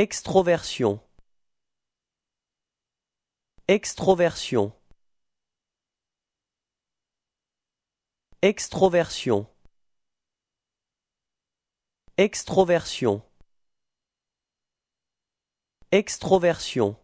Extroversion Extroversion Extroversion Extroversion Extroversion